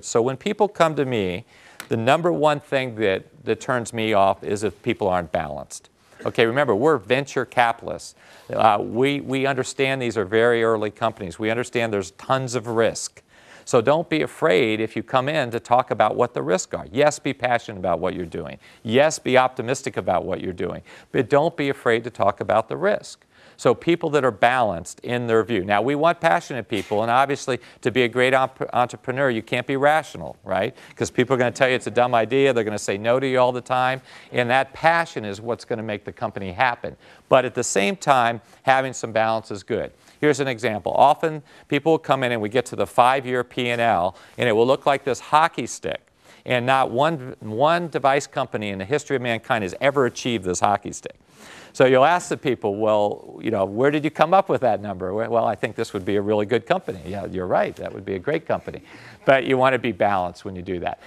So when people come to me, the number one thing that, that turns me off is if people aren't balanced. Okay, remember, we're venture capitalists. Uh, we, we understand these are very early companies. We understand there's tons of risk. So don't be afraid if you come in to talk about what the risks are. Yes, be passionate about what you're doing. Yes, be optimistic about what you're doing. But don't be afraid to talk about the risk. So people that are balanced in their view. Now, we want passionate people, and obviously, to be a great entrepreneur, you can't be rational, right? Because people are going to tell you it's a dumb idea. They're going to say no to you all the time. And that passion is what's going to make the company happen. But at the same time, having some balance is good. Here's an example. Often people will come in and we get to the five-year P&L, and it will look like this hockey stick and not one, one device company in the history of mankind has ever achieved this hockey stick. So you'll ask the people, well, you know, where did you come up with that number? Well, I think this would be a really good company. Yeah, you're right. That would be a great company. But you want to be balanced when you do that.